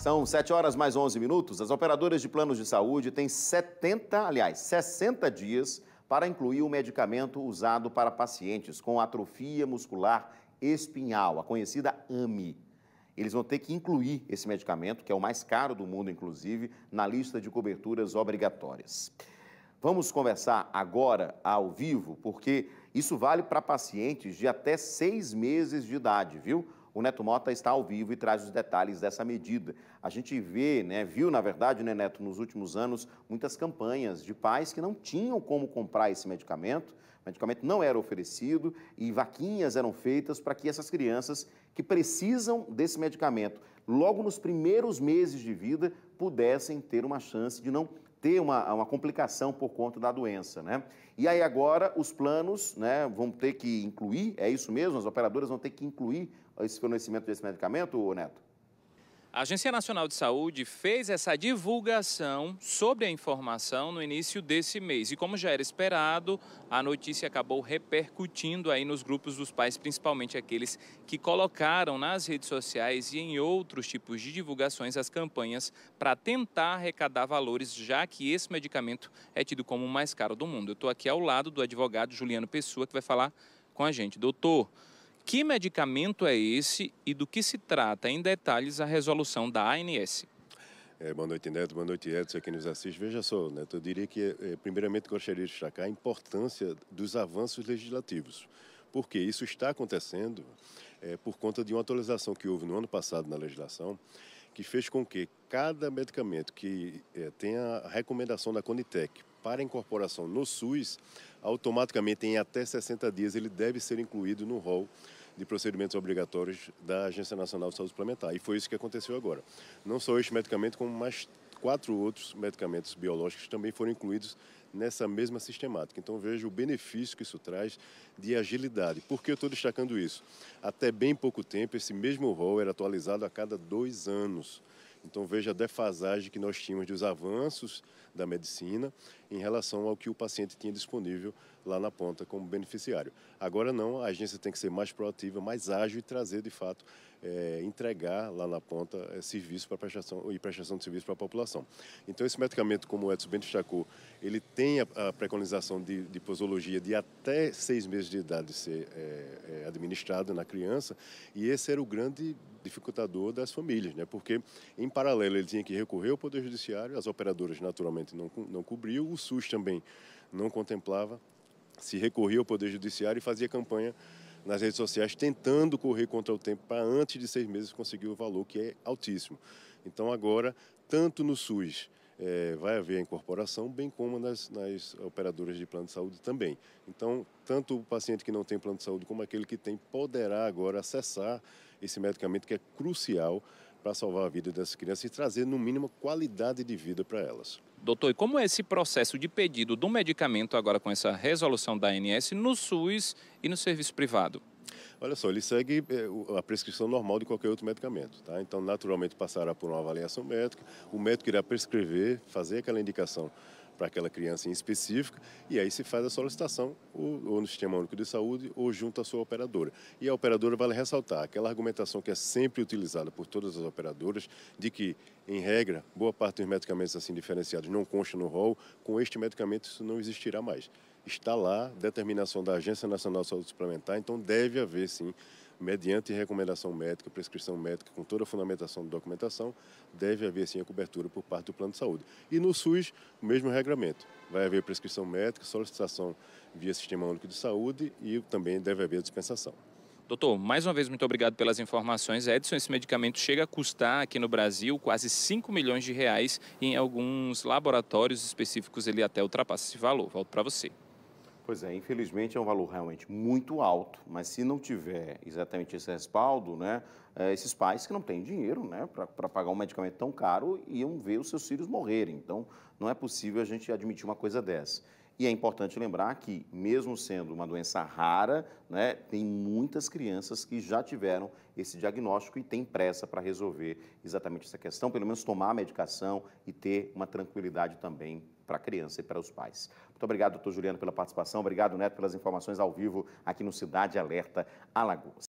São 7 horas mais 11 minutos. As operadoras de planos de saúde têm 70, aliás, 60 dias para incluir o medicamento usado para pacientes com atrofia muscular espinhal, a conhecida AMI. Eles vão ter que incluir esse medicamento, que é o mais caro do mundo, inclusive, na lista de coberturas obrigatórias. Vamos conversar agora ao vivo, porque isso vale para pacientes de até seis meses de idade, viu? O Neto Mota está ao vivo e traz os detalhes dessa medida. A gente vê, né, viu, na verdade, né, Neto, nos últimos anos, muitas campanhas de pais que não tinham como comprar esse medicamento, o medicamento não era oferecido e vaquinhas eram feitas para que essas crianças que precisam desse medicamento, logo nos primeiros meses de vida, pudessem ter uma chance de não ter uma, uma complicação por conta da doença, né? E aí agora os planos né, vão ter que incluir, é isso mesmo? As operadoras vão ter que incluir esse fornecimento desse medicamento, Neto? A Agência Nacional de Saúde fez essa divulgação sobre a informação no início desse mês. E como já era esperado, a notícia acabou repercutindo aí nos grupos dos pais, principalmente aqueles que colocaram nas redes sociais e em outros tipos de divulgações as campanhas para tentar arrecadar valores, já que esse medicamento é tido como o mais caro do mundo. Eu estou aqui ao lado do advogado Juliano Pessoa, que vai falar com a gente. Doutor, que medicamento é esse e do que se trata em detalhes a resolução da ANS? É, boa noite, Neto. Boa noite, Edson, quem nos assiste. Veja só, Neto, eu diria que, é, primeiramente, gostaria de destacar a importância dos avanços legislativos. Porque isso está acontecendo é, por conta de uma atualização que houve no ano passado na legislação, que fez com que cada medicamento que é, tenha a recomendação da Conitec para incorporação no SUS, automaticamente, em até 60 dias, ele deve ser incluído no rol de procedimentos obrigatórios da Agência Nacional de Saúde Suplementar. E foi isso que aconteceu agora. Não só este medicamento, como mais quatro outros medicamentos biológicos também foram incluídos nessa mesma sistemática. Então veja o benefício que isso traz de agilidade. Por que eu estou destacando isso? Até bem pouco tempo, esse mesmo rol era atualizado a cada dois anos. Então veja a defasagem que nós tínhamos dos avanços da medicina em relação ao que o paciente tinha disponível lá na ponta como beneficiário. Agora não, a agência tem que ser mais proativa, mais ágil e trazer de fato, é, entregar lá na ponta é, serviço para prestação e prestação de serviço para a população. Então esse medicamento, como o Edson bem destacou, ele tem a, a preconização de, de posologia de até seis meses de idade ser é, administrado na criança e esse era o grande dificultador das famílias, né? porque em paralelo ele tinha que recorrer ao Poder Judiciário, as operadoras naturalmente não, não cobriu, o SUS também não contemplava, se recorria ao Poder Judiciário e fazia campanha nas redes sociais tentando correr contra o tempo para antes de seis meses conseguir o valor que é altíssimo. Então agora, tanto no SUS é, vai haver a incorporação, bem como nas, nas operadoras de plano de saúde também. Então, tanto o paciente que não tem plano de saúde como aquele que tem poderá agora acessar esse medicamento que é crucial para salvar a vida dessas crianças e trazer, no mínimo, qualidade de vida para elas. Doutor, e como é esse processo de pedido do medicamento agora com essa resolução da ANS no SUS e no serviço privado? Olha só, ele segue eh, a prescrição normal de qualquer outro medicamento, tá? Então, naturalmente, passará por uma avaliação médica, o médico irá prescrever, fazer aquela indicação para aquela criança em específica, e aí se faz a solicitação ou, ou no Sistema Único de Saúde ou junto à sua operadora. E a operadora vale ressaltar aquela argumentação que é sempre utilizada por todas as operadoras de que, em regra, boa parte dos medicamentos assim diferenciados não consta no rol, com este medicamento isso não existirá mais. Está lá, determinação da Agência Nacional de Saúde Suplementar, então deve haver sim mediante recomendação médica, prescrição médica, com toda a fundamentação de documentação, deve haver sim a cobertura por parte do plano de saúde. E no SUS, o mesmo regramento. Vai haver prescrição médica, solicitação via Sistema Único de Saúde e também deve haver dispensação. Doutor, mais uma vez, muito obrigado pelas informações. Edson, esse medicamento chega a custar aqui no Brasil quase 5 milhões de reais e em alguns laboratórios específicos ele até ultrapassa esse valor. Volto para você. Pois é, infelizmente é um valor realmente muito alto, mas se não tiver exatamente esse respaldo, né, é, esses pais que não têm dinheiro né, para pagar um medicamento tão caro iam ver os seus filhos morrerem. Então, não é possível a gente admitir uma coisa dessa. E é importante lembrar que, mesmo sendo uma doença rara, né, tem muitas crianças que já tiveram esse diagnóstico e tem pressa para resolver exatamente essa questão, pelo menos tomar a medicação e ter uma tranquilidade também para a criança e para os pais. Muito obrigado, doutor Juliano, pela participação. Obrigado, Neto, pelas informações ao vivo aqui no Cidade Alerta Alagoas.